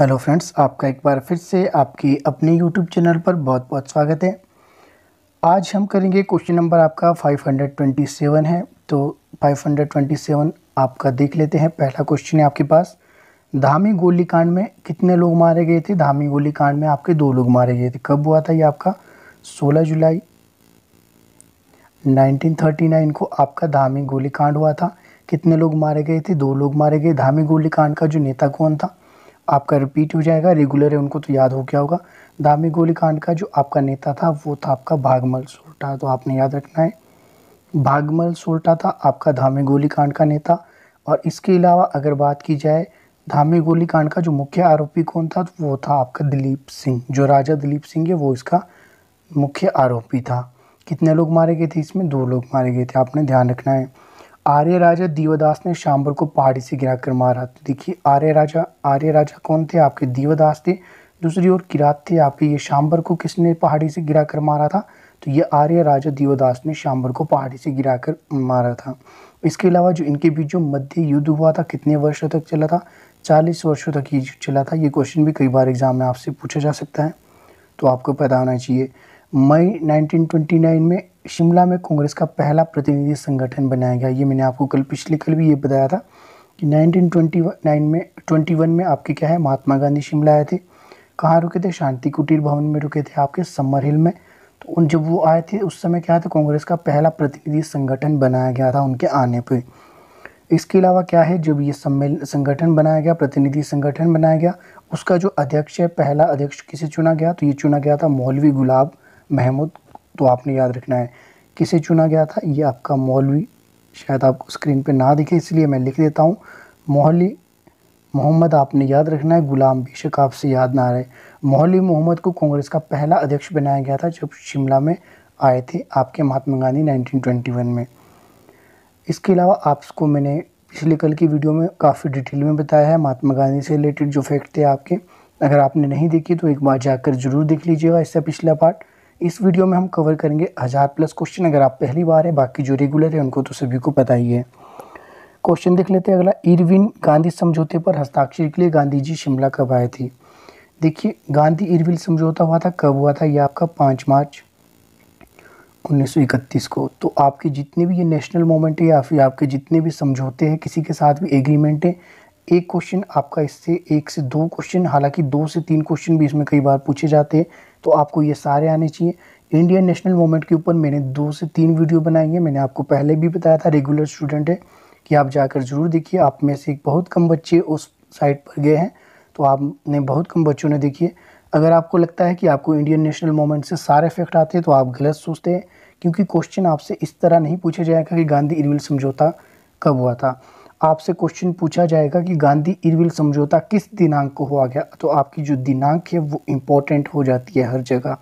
hello friends आपका एक बार फिर से आपकी अपने यूट्यूब चैनल पर बहुत बहुत स्वागत है आज हम करेंगे क्वेश्चन नंबर आपका 527 है तो 527 आपका देख लेते हैं पहला क्वेश्चन है आपके पास धामी गोलीकांड में कितने लोग मारे गए थे धामी गोलीकांड में आपके दो लोग मारे गए थे कब हुआ था ये आपका सोलह जुलाई नाइनटीन को आपका धामी गोलीकांड हुआ था कितने लोग मारे गए थे दो लोग मारे गए धामी गोलीकांड का जो नेता कौन था आपका रिपीट हो जाएगा रेगुलर है उनको तो याद हो गया होगा दामी गोलीकांड का जो आपका नेता था वो था आपका भागमल सोल्टा तो आपने याद रखना है भागमल सोल्टा था आपका धामी गोलीकांड का नेता और इसके अलावा अगर बात की जाए धामी गोलीकांड का जो मुख्य आरोपी कौन था तो वो था आपका दिलीप सिंह जो राजा दिलीप सिंह है वो इसका मुख्य आरोपी था कितने लोग मारे गए थे इसमें दो लोग मारे गए थे आपने ध्यान रखना है आर्य राजा दीवादास ने शाम्बर को पहाड़ी से गिराकर मारा तो देखिए आर्य राजा आर्य राजा कौन थे आपके दीवादास थे दूसरी ओर किरात थे आपके ये शाम्बर को किसने पहाड़ी से गिराकर मारा था तो ये आर्य राजा दीवादास ने शाम्बर को पहाड़ी से गिराकर मारा था इसके अलावा जो इनके बीच जो मध्य युद्ध हुआ था कितने वर्षों तक चला था चालीस वर्षों तक ये चला था ये क्वेश्चन भी कई बार एग्ज़ाम में आपसे पूछा जा सकता है तो आपको पता होना चाहिए मई 1929 में शिमला में कांग्रेस का पहला प्रतिनिधि संगठन बनाया गया ये मैंने आपको कल पिछले कल भी ये बताया था कि 1929 में 21 में आपके क्या है महात्मा गांधी शिमला आए थे कहाँ रुके थे शांति कुटीर भवन में रुके थे आपके समर हिल में तो उन जब वो आए थे उस समय क्या था कांग्रेस का पहला प्रतिनिधि संगठन बनाया गया था उनके आने पर इसके अलावा क्या है जब ये सम्मेलन संगठन बनाया गया प्रतिनिधि संगठन बनाया गया उसका जो अध्यक्ष है पहला अध्यक्ष किसे चुना गया तो ये चुना गया था मौलवी गुलाब महमूद तो आपने याद रखना है किसे चुना गया था ये आपका मौलवी शायद आपको स्क्रीन पे ना दिखे इसलिए मैं लिख देता हूँ मोहली मोहम्मद आपने याद रखना है गुलाम बेशक आपसे याद ना रहे मोहली मोहम्मद को कांग्रेस का पहला अध्यक्ष बनाया गया था जब शिमला में आए थे आपके महात्मा गांधी 1921 में इसके अलावा आपको मैंने पिछले कल की वीडियो में काफ़ी डिटेल में बताया है महात्मा गांधी से रिलेटेड जो फैक्ट थे आपके अगर आपने नहीं देखी तो एक बार जाकर ज़रूर देख लीजिएगा इससे पिछला पार्ट इस वीडियो में हम कवर करेंगे हज़ार प्लस क्वेश्चन अगर आप पहली बार है बाकी जो रेगुलर है उनको तो सभी को पता ही है क्वेश्चन देख लेते हैं अगला इरविन गांधी समझौते पर हस्ताक्षर के लिए गांधी जी शिमला कब आए थे देखिए गांधी इरविन समझौता हुआ था कब हुआ था ये आपका पाँच मार्च 1931 को तो आपके जितने भी ये नेशनल मोमेंट है या फिर आपके जितने भी समझौते हैं किसी के साथ भी एग्रीमेंट है एक क्वेश्चन आपका इससे एक से दो क्वेश्चन हालांकि दो से तीन क्वेश्चन भी इसमें कई बार पूछे जाते हैं तो आपको ये सारे आने चाहिए इंडियन नेशनल मोमेंट के ऊपर मैंने दो से तीन वीडियो बनाई है मैंने आपको पहले भी बताया था रेगुलर स्टूडेंट है कि आप जाकर ज़रूर देखिए आप में से एक बहुत कम बच्चे उस साइट पर गए हैं तो आपने बहुत कम बच्चों ने देखिए अगर आपको लगता है कि आपको इंडियन नेशनल मोमेंट से सारे इफेक्ट आते हैं तो आप गलत सोचते हैं क्योंकि क्वेश्चन आपसे इस तरह नहीं पूछा जाएगा कि गांधी इरविल समझौता कब हुआ था आपसे क्वेश्चन पूछा जाएगा कि गांधी इरविल समझौता किस दिनांक को हुआ गया तो आपकी जो दिनांक है वो इम्पोर्टेंट हो जाती है हर जगह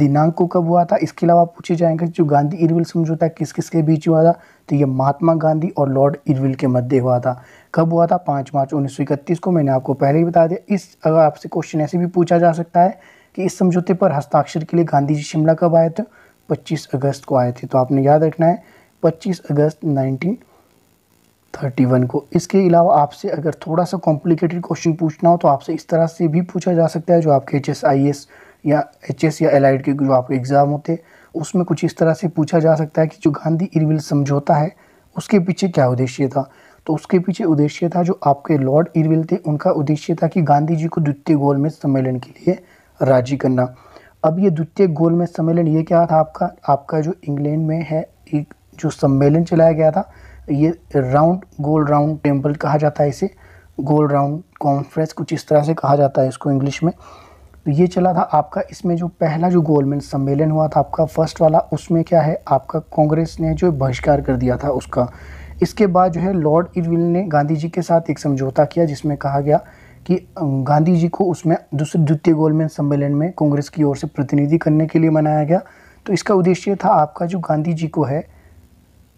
दिनांक को कब हुआ था इसके अलावा पूछे जाएंगे जो गांधी इरविल समझौता किस किस के बीच हुआ था तो ये महात्मा गांधी और लॉर्ड इरविल के मध्य हुआ था कब हुआ था पाँच मार्च उन्नीस को मैंने आपको पहले ही बता दिया इस अगर आपसे क्वेश्चन ऐसे भी पूछा जा सकता है कि इस समझौते पर हस्ताक्षर के लिए गांधी जी शिमला कब आए थे 25 अगस्त को आए थे तो आपने याद रखना है 25 अगस्त नाइनटीन थर्टी वन को इसके अलावा आपसे अगर थोड़ा सा कॉम्प्लिकेटेड क्वेश्चन पूछना हो तो आपसे इस तरह से भी पूछा जा सकता है जो आपके एच एस आई एस या एच एस या एल आई के जो आपके एग्ज़ाम होते हैं उसमें कुछ इस तरह से पूछा जा सकता है कि जो गांधी इरविल समझौता है उसके पीछे क्या उद्देश्य था तो उसके पीछे उद्देश्य था जो आपके लॉर्ड इरविल थे उनका उद्देश्य था कि गांधी जी को द्वितीय गोलमेज सम्मेलन के लिए राजी करना अब ये द्वितीय गोलमेज सम्मेलन ये क्या था आपका आपका जो इंग्लैंड में है एक जो सम्मेलन चलाया गया था ये राउंड गोल राउंड टेम्पल कहा जाता है इसे गोल राउंड कॉन्फ्रेंस कुछ इस तरह से कहा जाता है इसको इंग्लिश में तो ये चला था आपका इसमें जो पहला जो गोलमेन सम्मेलन हुआ था आपका फर्स्ट वाला उसमें क्या है आपका कांग्रेस ने जो बहिष्कार कर दिया था उसका इसके बाद जो है लॉर्ड इरविल ने गांधी जी के साथ एक समझौता किया जिसमें कहा गया कि गांधी जी को उसमें दूसरे द्वितीय गोलमेन सम्मेलन में कांग्रेस की ओर से प्रतिनिधि करने के लिए मनाया गया तो इसका उद्देश्य था आपका जो गांधी जी को है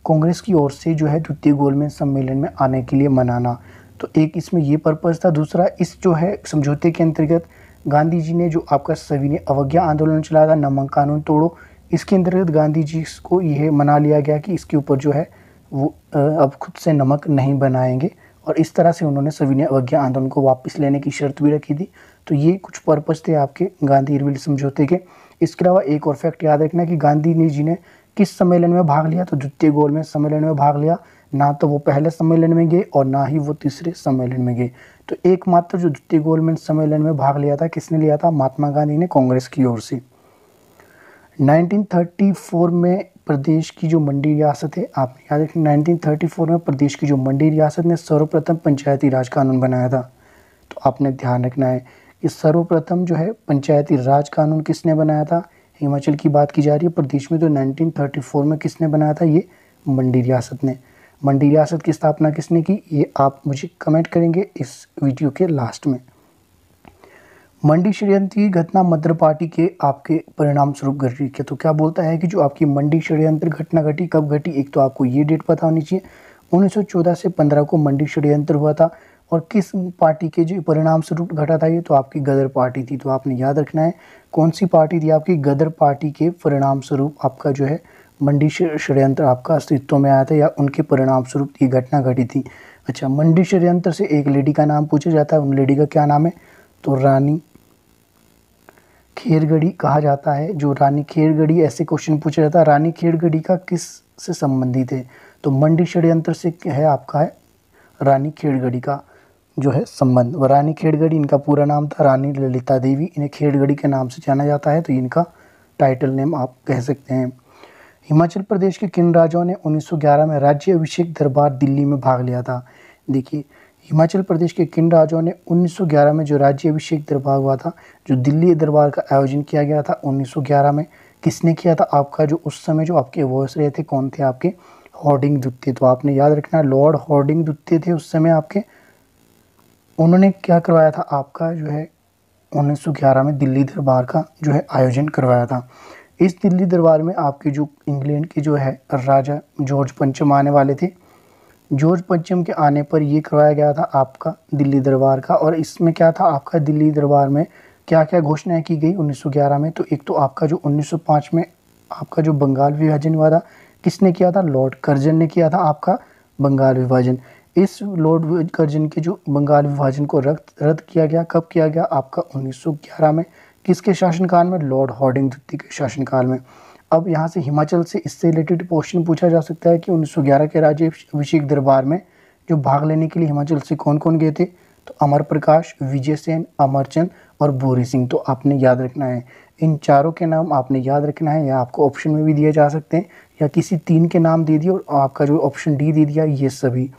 कांग्रेस की ओर से जो है द्वितीय गोलमेज सम्मेलन में आने के लिए मनाना तो एक इसमें ये पर्पज़ था दूसरा इस जो है समझौते के अंतर्गत गांधी जी ने जो आपका सविनय अवज्ञा आंदोलन चलाया था नमक कानून तोड़ो इसके अंतर्गत गांधी जी को यह मना लिया गया कि इसके ऊपर जो है वो अब खुद से नमक नहीं बनाएंगे और इस तरह से उन्होंने सविनय अवज्ञा आंदोलन को वापस लेने की शर्त भी रखी थी तो ये कुछ पर्पज़ थे आपके गांधी इरविल समझौते के इसके अलावा एक और फैक्ट याद रखना कि गांधी जी ने किस सम्मेलन में भाग लिया तो द्वितीय गोल में सम्मेलन में भाग लिया ना तो वो पहले सम्मेलन में गए और ना ही वो तीसरे सम्मेलन में गए तो एकमात्र जो द्वितीय गोलमेंट सम्मेलन में भाग लिया था किसने लिया था महात्मा गांधी ने कांग्रेस की ओर से 1934 में प्रदेश की जो मंडी रियासत है आप याद रखें 1934 में प्रदेश की जो मंडी रियासत ने सर्वप्रथम पंचायती राज कानून बनाया था तो आपने ध्यान रखना है कि सर्वप्रथम जो है पंचायती राज कानून किसने बनाया था हिमाचल की बात की जा रही है प्रदेश में तो 1934 में किसने बनाया था ये मंडी रियासत ने मंडी रियासत की स्थापना किसने की ये आप मुझे कमेंट करेंगे इस वीडियो के लास्ट में मंडी षडयंत्र की घटना मध्य पार्टी के आपके परिणाम स्वरूप घट रही है तो क्या बोलता है कि जो आपकी मंडी षडयंत्र घटना घटी कब घटी एक तो आपको ये डेट पता होनी चाहिए 1914 से 15 को मंडी षडयंत्र हुआ था और किस पार्टी के जो परिणाम स्वरूप घटा था ये तो आपकी गदर पार्टी थी तो आपने याद रखना है कौन सी पार्टी थी आपकी गदर पार्टी के परिणाम स्वरूप आपका जो है मंडी षडयंत्र आपका अस्तित्व में आया था या उनके परिणाम स्वरूप ये घटना घटी थी अच्छा मंडी षडयंत्र से एक लेडी का नाम पूछा जाता है उन लेडी का क्या नाम है तो रानी खेरगढ़ी कहा जाता है जो रानी खेरगढ़ी ऐसे क्वेश्चन पूछा जाता है रानी खेरगढ़ी का किस से संबंधित है तो मंडी षडयंत्र से है आपका है रानी खेड़गढ़ी का जो है संबंध व रानी खेड़गढ़ी इनका पूरा नाम था रानी ललिता देवी इन्हें खेड़गढ़ी के नाम से जाना जाता है तो इनका टाइटल नेम आप कह सकते हैं हिमाचल प्रदेश के किन राजाओं ने 1911 में राज्य अभिषेक दरबार दिल्ली में भाग लिया था देखिए हिमाचल प्रदेश के किन राजाओं ने 1911 में जो राज्य अभिषेक दरबार हुआ था जो दिल्ली दरबार का आयोजन किया गया था 1911 में किसने किया था आपका जो उस समय जो आपके वॉयस रहे थे कौन थे आपके हॉर्डिंग द्वितीय तो आपने याद रखना लॉर्ड हॉर्डिंग द्वितीय थे उस समय आपके उन्होंने क्या करवाया था आपका जो है 1911 में दिल्ली दरबार का जो है आयोजन करवाया था इस दिल्ली दरबार में आपके जो इंग्लैंड के जो है राजा जॉर्ज पंचम आने वाले थे जॉर्ज पंचम के आने पर ये करवाया गया था आपका दिल्ली दरबार का और इसमें क्या था आपका दिल्ली दरबार में क्या क्या घोषणाएं की गई 1911 में तो एक तो आपका जो 1905 में आपका जो बंगाल विभाजन हुआ था किसने किया था लॉर्ड कर्जन ने किया था आपका बंगाल विभाजन इस लॉर्ड कर्जन के जो बंगाल विभाजन को रद्द रद्द किया गया कब किया गया आपका 1911 में किसके शासनकाल में लॉर्ड हॉर्डिंग द्वितीय के शासनकाल में अब यहाँ से हिमाचल से इससे रिलेटेड क्वेश्चन पूछा जा सकता है कि 1911 के राज्य अभिषेक दरबार में जो भाग लेने के लिए हिमाचल से कौन कौन गए थे तो अमर प्रकाश विजय सेन अमरचंद और बोरी सिंह तो आपने याद रखना है इन चारों के नाम आपने याद रखना है या आपको ऑप्शन में भी दिए जा सकते हैं या किसी तीन के नाम दे दिए और आपका जो ऑप्शन डी दे दिया ये सभी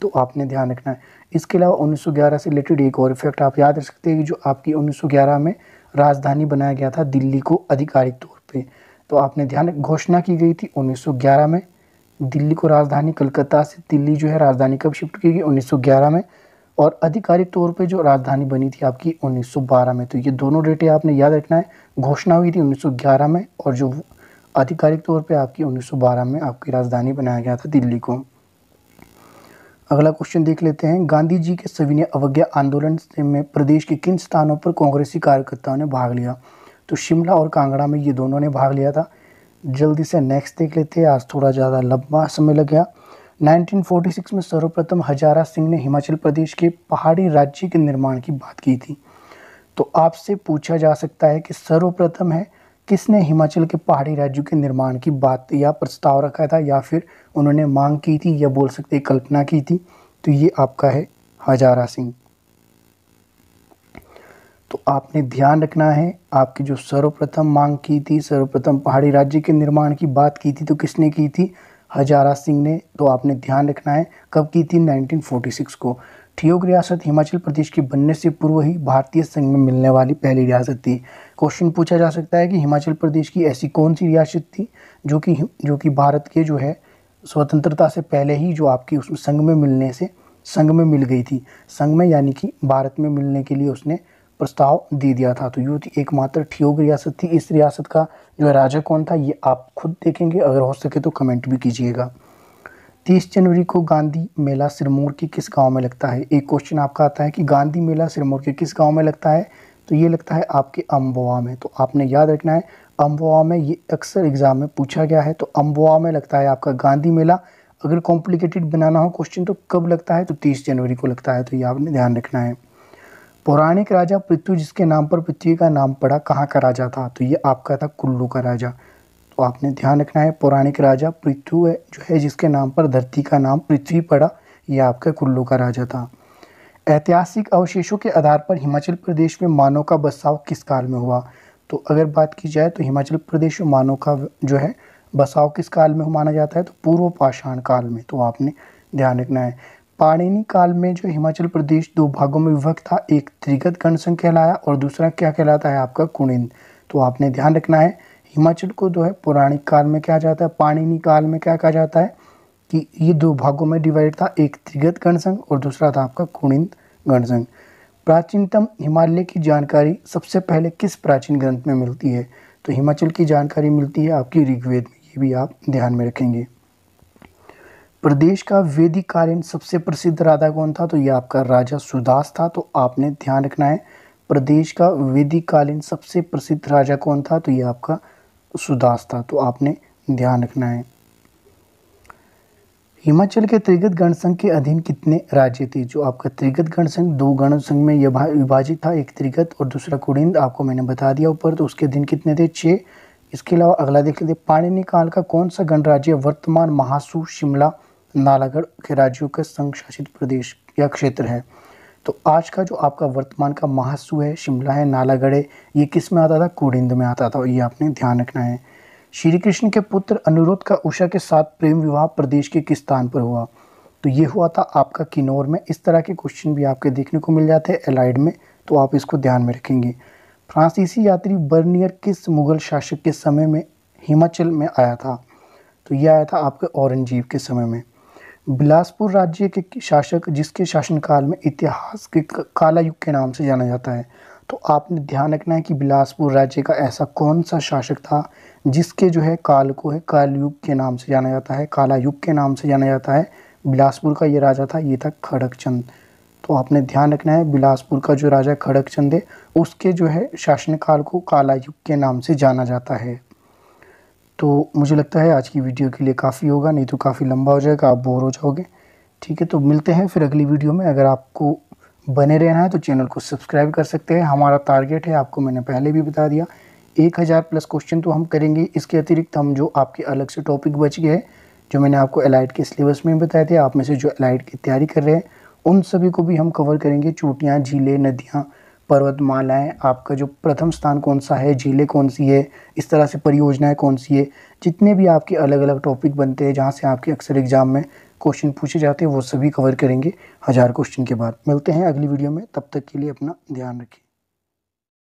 तो आपने ध्यान रखना है इसके अलावा 1911 से रिलेटेड एक और इफेक्ट आप याद रख सकते हैं कि जो आपकी 1911 में राजधानी बनाया गया था दिल्ली को आधिकारिक तौर पे तो आपने ध्यान घोषणा की गई थी 1911 में दिल्ली को राजधानी कलकत्ता से दिल्ली जो है राजधानी कब शिफ्ट की गई उन्नीस में और आधिकारिक तौर पर जो राजधानी बनी थी आपकी उन्नीस में तो ये दोनों डेटें आपने याद रखना है घोषणा हुई थी उन्नीस में और जो आधिकारिक तौर पर आपकी उन्नीस में आपकी राजधानी बनाया गया था दिल्ली को अगला क्वेश्चन देख लेते हैं गांधी जी के सविनय अवज्ञा आंदोलन में प्रदेश के किन स्थानों पर कांग्रेसी कार्यकर्ताओं ने भाग लिया तो शिमला और कांगड़ा में ये दोनों ने भाग लिया था जल्दी से नेक्स्ट देख लेते हैं आज थोड़ा ज़्यादा लंबा समय लग गया 1946 में सर्वप्रथम हजारा सिंह ने हिमाचल प्रदेश के पहाड़ी राज्य के निर्माण की बात की थी तो आपसे पूछा जा सकता है कि सर्वप्रथम है किसने हिमाचल के पहाड़ी राज्यों के निर्माण की बात या प्रस्ताव रखा था या फिर उन्होंने मांग की थी या बोल सकते कल्पना की थी तो ये आपका है हजारा सिंह तो आपने ध्यान रखना है आपकी जो सर्वप्रथम मांग की थी सर्वप्रथम पहाड़ी राज्य के निर्माण की बात की थी तो किसने की थी हजारा सिंह ने तो आपने ध्यान रखना है कब की थी 1946 को ठियोग रियासत हिमाचल प्रदेश के बनने से पूर्व ही भारतीय संघ में मिलने वाली पहली रियासत थी क्वेश्चन पूछा जा सकता है कि हिमाचल प्रदेश की ऐसी कौन सी रियासत थी जो कि जो कि भारत के जो है स्वतंत्रता से पहले ही जो आपकी उस संघ में मिलने से संघ में मिल गई थी संघ में यानी कि भारत में मिलने के लिए उसने प्रस्ताव दे दिया था तो यूँ थी एकमात्र ठियोग रियासत थी इस रियासत का जो राजा कौन था ये आप खुद देखेंगे अगर हो सके तो कमेंट भी कीजिएगा तीस जनवरी को गांधी मेला सिरमौर के किस गांव में लगता है एक क्वेश्चन आपका आता है कि गांधी मेला सिरमौर के किस गांव में लगता है तो ये लगता है आपके अम्बोआ में तो आपने याद रखना है अम्बोआ में ये अक्सर एग्ज़ाम में पूछा गया है तो अम्बोआ में लगता है आपका गांधी मेला अगर कॉम्प्लिकेटेड बनाना हो क्वेश्चन तो कब लगता है तो तीस जनवरी को लगता है तो ये आपने ध्यान रखना है पौराणिक राजा पृथ्वी जिसके नाम पर पृथ्वी का नाम पड़ा कहाँ का राजा था तो ये आपका था कुल्लू का राजा तो आपने ध्यान रखना है पौराणिक राजा पृथ्वी जो है जिसके नाम पर धरती का नाम पृथ्वी पड़ा ये आपका कुल्लू का राजा था ऐतिहासिक अवशेषों के आधार पर हिमाचल प्रदेश में मानव का बसाव किस काल में हुआ तो अगर बात की जाए तो हिमाचल प्रदेश में मानव का जो है बसाव किस काल में माना जाता है तो पूर्व पाषाण काल में तो आपने ध्यान रखना है पाणिनी काल में जो हिमाचल प्रदेश दो भागों में विभक्त था एक त्रिगत गणसंघ कहलाया और दूसरा क्या कहलाता है आपका कुणिंद तो आपने ध्यान रखना है हिमाचल को जो है पौराणिक काल में क्या जाता है पाणिनी काल में क्या कहा जाता है कि ये दो भागों में डिवाइड था एक त्रिगत गणसंघ और दूसरा था आपका कुणिंद गणसंघ प्राचीनतम हिमालय की जानकारी सबसे पहले किस प्राचीन ग्रंथ में मिलती है तो हिमाचल की जानकारी मिलती है आपकी ऋग्वेद में ये भी आप ध्यान में रखेंगे प्रदेश का वेदिकालीन कालीन सबसे प्रसिद्ध राजा कौन था तो ये आपका राजा सुदास था तो आपने ध्यान रखना है प्रदेश का वेदिकालीन कालीन सबसे प्रसिद्ध राजा कौन था तो ये आपका सुदास था तो आपने ध्यान रखना है हिमाचल के त्रिगत गण संघ के अधीन कितने राज्य थे जो आपका त्रिगत गण संघ दो गण संघ में यह विभाजित था एक त्रिगत और दूसरा कुड़िंद आपको मैंने बता दिया ऊपर तो उसके अधीन कितने थे छः इसके अलावा अगला देख लेते पाणिनि काल का कौन सा गणराज्य वर्तमान महासू शिमला नालागढ़ के राज्यों का संघ शासित प्रदेश या क्षेत्र है तो आज का जो आपका वर्तमान का महासू है शिमला है नालागढ़ है ये किस में आता था कुड़िंद में आता था ये आपने ध्यान रखना है श्री कृष्ण के पुत्र अनुरुद्ध का उषा के साथ प्रेम विवाह प्रदेश के किस स्थान पर हुआ तो ये हुआ था आपका किन्नौर में इस तरह के क्वेश्चन भी आपके देखने को मिल जाते हैं एलाइड में तो आप इसको ध्यान में रखेंगे फ्रांसीसी यात्री बर्नियर किस मुगल शासक के समय में हिमाचल में आया था तो यह आया था आपके औरंगजेब के समय में बिलासपुर राज्य के शासक जिसके शासनकाल में इतिहास के काला युग के नाम से जाना जाता है तो आपने ध्यान रखना है कि बिलासपुर राज्य का ऐसा कौन सा शासक था जिसके जो है काल को है कालयुग के नाम से जाना जाता है काला युग के नाम से जाना जाता है बिलासपुर का ये राजा था ये था खड़गचंद तो आपने ध्यान रखना है बिलासपुर का जो राजा खड़कचंद है उसके जो है शासनकाल को काला युग के नाम से जाना जाता है तो मुझे लगता है आज की वीडियो के लिए काफ़ी होगा नहीं तो काफ़ी लंबा हो जाएगा आप बोर हो जाओगे ठीक है तो मिलते हैं फिर अगली वीडियो में अगर आपको बने रहना है तो चैनल को सब्सक्राइब कर सकते हैं हमारा टारगेट है आपको मैंने पहले भी बता दिया एक हज़ार प्लस क्वेश्चन तो हम करेंगे इसके अतिरिक्त हम जो आपके अलग से टॉपिक बच गए जो मैंने आपको एलाइट के सिलेबस में बताए थे आप में से जो एलाइट की तैयारी कर रहे हैं उन सभी को भी हम कवर करेंगे चोटियाँ झीलें नदियाँ पर्वतमालाएँ आपका जो प्रथम स्थान कौन सा है झीलें कौन सी है इस तरह से परियोजनाएँ कौन सी है जितने भी आपके अलग अलग टॉपिक बनते हैं जहाँ से आपके अक्सर एग्ज़ाम में क्वेश्चन पूछे जाते हैं वो सभी कवर करेंगे हज़ार क्वेश्चन के बाद मिलते हैं अगली वीडियो में तब तक के लिए अपना ध्यान रखें